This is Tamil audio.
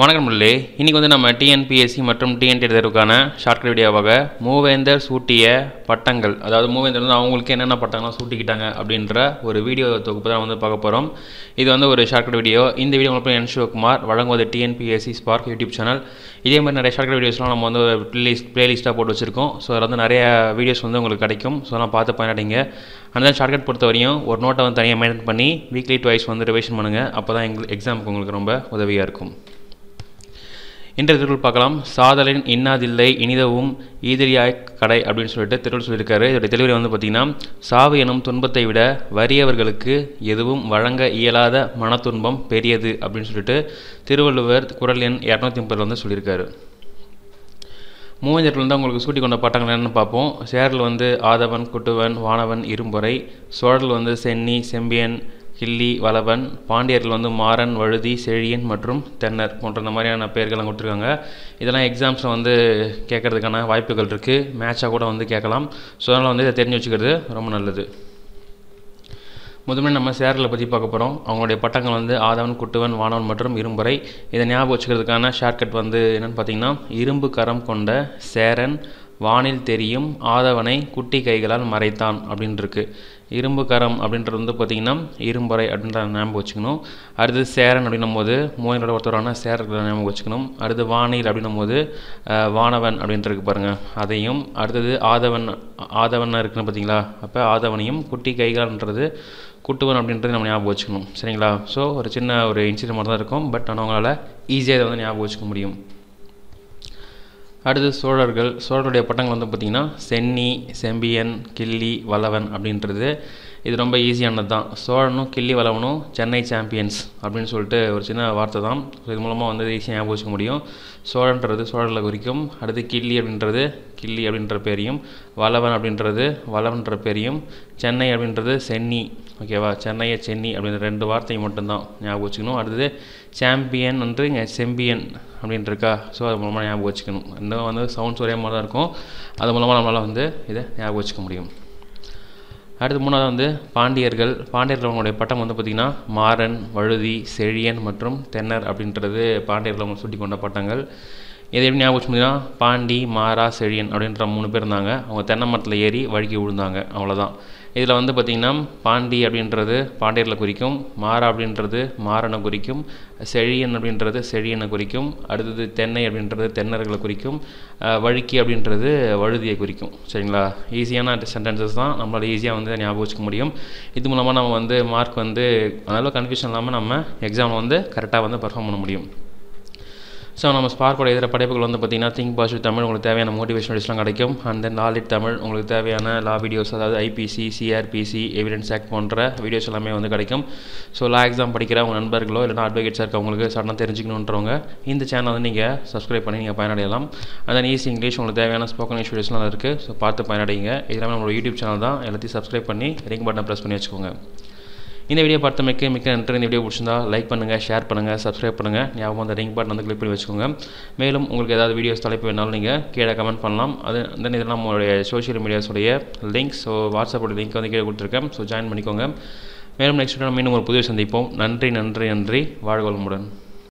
வணக்கம் உள்ளே இன்றைக்கி வந்து நம்ம டிஎன்பிஎஸ்சி மற்றும் டிஎன்டி தேர்வுக்கான ஷார்ட்கட் வீடியோவாக மூவேந்தர் சூட்டிய பட்டங்கள் அதாவது மூவேந்தர் வந்து அவங்களுக்கு என்னென்ன பட்டங்கள்லாம் சூட்டிக்கிட்டாங்க அப்படின்ற ஒரு வீடியோ தொகுப்பு தான் வந்து பார்க்க போகிறோம் இது வந்து ஒரு ஷார்ட்கட் வீடியோ இந்த வீடியோ உங்களுக்கு என் சிவகுமார் வழங்குவது டிஎன்பிஎஸ்சி ஸ்பார்க் யூடியூப் சேனல் இதே மாதிரி நிறைய ஷார்ட்கட் வீடியோஸ்லாம் நம்ம வந்து ஒரு ப்ளேலிஸ்ட் ப்ளேலிஸ்ட்டாக போட்டு வச்சுருக்கோம் ஸோ அதில் வந்து நிறைய வீடியோஸ் வந்து உங்களுக்கு கிடைக்கும் ஸோ நான் பார்த்து பயனடைங்க அந்த ஷார்ட்கட் பொறுத்த வரையும் ஒரு நோட்டை வந்து தனியாக மெயின்டைன் பண்ணி வீக்லி டுவைஸ் வந்து ரிவிஷன் பண்ணுங்கள் அப்போ தான் எங்களுக்கு எக்ஸாமுக்கு உங்களுக்கு ரொம்ப உதவியாக இருக்கும் இன்றைய திருக்குள் பார்க்கலாம் சாதலின் இன்னாதில்லை இனிதவும் ஈதிரியாய் கடை அப்படின்னு சொல்லிட்டு திருக்குள் சொல்லியிருக்காரு இதோடைய தெளிவுரை வந்து பார்த்திங்கன்னா சாவு எனும் துன்பத்தை விட வறியவர்களுக்கு எதுவும் வழங்க இயலாத மன துன்பம் பெரியது அப்படின்னு சொல்லிட்டு திருவள்ளுவர் குரல் எண் இரநூத்தி முப்பதில் வந்து சொல்லியிருக்காரு மூவஞ்சர்கள் வந்து உங்களுக்கு சூட்டி கொண்ட பட்டங்கள் என்னென்னு பார்ப்போம் சேரல் வந்து ஆதவன் குட்டுவன் வானவன் இரும்புரை சோழல் வந்து சென்னி செம்பியன் கிள்ளி வளவன் பாண்டியர்கள் வந்து மாறன் வழுதி செழியன் மற்றும் தென்னர் போன்ற இந்த மாதிரியான பெயர்கள்லாம் கொடுத்துருக்காங்க இதெல்லாம் எக்ஸாம்ஸில் வந்து கேட்குறதுக்கான வாய்ப்புகள் இருக்குது மேட்சாக கூட வந்து கேட்கலாம் ஸோ அதனால் வந்து இதை தெரிஞ்சு வச்சுக்கிறது ரொம்ப நல்லது முதன்மை நம்ம சேரலை பற்றி பார்க்க போகிறோம் அவங்களுடைய பட்டங்கள் வந்து ஆதவன் குட்டுவன் வானவன் மற்றும் இரும்புரை இதை ஞாபகம் வச்சுக்கிறதுக்கான ஷார்ட்கட் வந்து என்னென்னு பார்த்தீங்கன்னா இரும்பு கரம் கொண்ட சேரன் வானில் தெரியும் ஆதவனை குட்டி கைகளால் மறைத்தான் அப்படின்ட்டுருக்கு இரும்பு கரம் அப்படின்றது வந்து பார்த்திங்கன்னா இரும்பறை அப்படின்ற ஞாபகம் வச்சுக்கணும் அடுத்து சேரன் அப்படின்னும் போது மூவனோட ஒருத்தரான சேரன் ஞாபகம் வச்சுக்கணும் அடுத்து வானில் அப்படின்னும் போது வானவன் அப்படின்ட்டு பாருங்கள் அதையும் அடுத்தது ஆதவன் ஆதவன் இருக்குன்னு பார்த்தீங்களா அப்போ ஆதவனையும் குட்டி கைகால்ன்றது குட்டுவன் அப்படின்றது நம்ம ஞாபகம் வச்சுக்கணும் சரிங்களா ஸோ ஒரு சின்ன ஒரு இன்சிடென்ட் மட்டும் தான் இருக்கும் பட் ஆனால் அவங்களால் ஈஸியாக இதை வந்து ஞாபகம் வச்சுக்க முடியும் அடுத்து சோழர்கள் சோழருடைய பட்டங்கள் வந்து பார்த்திங்கன்னா சென்னி செம்பியன் கிள்ளி வளவன் அப்படின்றது இது ரொம்ப ஈஸியானது தான் சோழனும் கிள்ளி வளவனும் சென்னை சாம்பியன்ஸ் அப்படின்னு சொல்லிட்டு ஒரு சின்ன வார்த்தை தான் இது மூலமாக வந்து ஈஸியாக ஞாபகம் வச்சுக்க முடியும் சோழன்றது சோழர்களை குறிக்கும் அடுத்து கிள்ளி அப்படின்றது கிள்ளி அப்படின்ற பேரையும் வளவன் அப்படின்றது வளவன்ற பேரையும் சென்னை அப்படின்றது சென்னி ஓகேவா சென்னையை சென்னி அப்படின்ற ரெண்டு வார்த்தையும் மட்டும்தான் ஞாபகம் வச்சுக்கணும் அடுத்தது சாம்பியன் வந்து செம்பியன் அப்படின்னு இருக்கா ஸோ அது மூலமாக ஞாபகம் வச்சுக்கணும் இன்னும் வந்து சவுண்ட்ஸ் ஒரே மாதிரி தான் இருக்கும் அது மூலமாக நம்மளால் வந்து இதை ஞாபகம் வச்சுக்க முடியும் அடுத்து மூணாவது வந்து பாண்டியர்கள் பாண்டியர்களவங்களுடைய பட்டம் வந்து பார்த்திங்கன்னா மாறன் வழுதி செழியன் மற்றும் தென்னர் அப்படின்றது பாண்டியர்கள் அவங்க சுட்டி கொண்ட பட்டங்கள் இதை எப்படி ஞாபகம் வச்சுக்க பாண்டி மாரா செழியன் அப்படின்ற மூணு பேர் இருந்தாங்க அவங்க தென்னை மரத்தில் ஏறி வழுக்கி விழுந்தாங்க அவ்வளோதான் இதில் வந்து பார்த்திங்கன்னா பாண்டி அப்படின்றது பாண்டியர்களை குறிக்கும் மாரா அப்படின்றது மாறனை குறிக்கும் செழியன் அப்படின்றது செழியனை குறிக்கும் அடுத்தது தென்னை அப்படின்றது தென்னர்களை குறிக்கும் வழுக்கி அப்படின்றது வழுதியை குறிக்கும் சரிங்களா ஈஸியான சென்டென்சஸ் தான் நம்மளால் ஈஸியாக வந்து ஞாபகம் வச்சுக்க முடியும் இது மூலமாக நம்ம வந்து மார்க் வந்து அதனால் கன்ஃபியூஷன் இல்லாமல் நம்ம எக்ஸாமில் வந்து கரெக்டாக வந்து பர்ஃபார்ம் பண்ண முடியும் ஸோ நம்ம ஸ்பார்க்கோட இதர படைப்புகள் வந்து பார்த்தீங்கன்னா திங்க் பாசிவ் தமிழ் உங்களுக்கு தேவையான மோட்டிவேஷனல் வீடியோஸ்லாம் கிடைக்கும் அண்ட் தென் லாலிட் தமிழ் உங்களுக்கு தேவையான லா வீடியோஸ் அதாவது ஐபிசி சிஆர்பிசி எவிடன்ஸ் ஆக்ட் போன்ற வீடியோஸ் எல்லாமே வந்து கிடைக்கும் ஸோ லா எக்ஸாம் படிக்கிற உங்கள் நண்பர்களோ இல்லைனா அட்வொகேட்ஸாக இருக்கவங்களுக்கு சடனாக தெரிஞ்சுக்கணுன்றவங்க இந்த சேனல் வந்து நீங்கள் சப்ஸ்கிரைப் பண்ணி நீங்கள் பயனடையலாம் அண்ட் தென் ஈஸி இங்கிலீஷ் உங்களுக்கு தேவையான ஸ்போக்கன் இங்கிலீஷ் வீடியோஸ்லாம் இருக்குது ஸோ பார்த்து பயனடைங்க இதெல்லாமே நம்மளோட யூடியூப் சேனல் தான் எல்லாத்தையும் சப்ஸ்கிரைப் பண்ணி ரிங் பட்டனை ப்ரெஸ் பண்ணி வச்சுக்கோங்க இந்த வீடியோ பார்த்தமைக்கு மிக்க நன்றி இந்த வீடியோ பிடிச்சிருந்தா லைக் பண்ணுங்கள் ஷேர் பண்ணுங்கள் சப்ஸ்கிரைப் பண்ணுங்கள் ஞாபகம் அந்த ரிங் பட்டன் வந்து கிளிக் பண்ணி வச்சுக்கோங்க மேலும் உங்களுக்கு ஏதாவது வீடியோஸ் தலைப்பு வேணாலும் நீங்கள் கீழே கமெண்ட் பண்ணலாம் அது தென் இதெல்லாம் நம்மளுடைய சோஷியல் மீடியாஸுடைய லிங்க் ஸோ வாட்ஸ்அப்போட லிங்க் வந்து கீழே கொடுத்துருக்கேன் ஸோ ஜாயின் பண்ணிக்கோங்க மேலும் நெக்ஸ்ட் வீடியோ இன்னும் ஒரு புதிய சந்திப்போம் நன்றி நன்றி நன்றி வாழ்வளமுடன்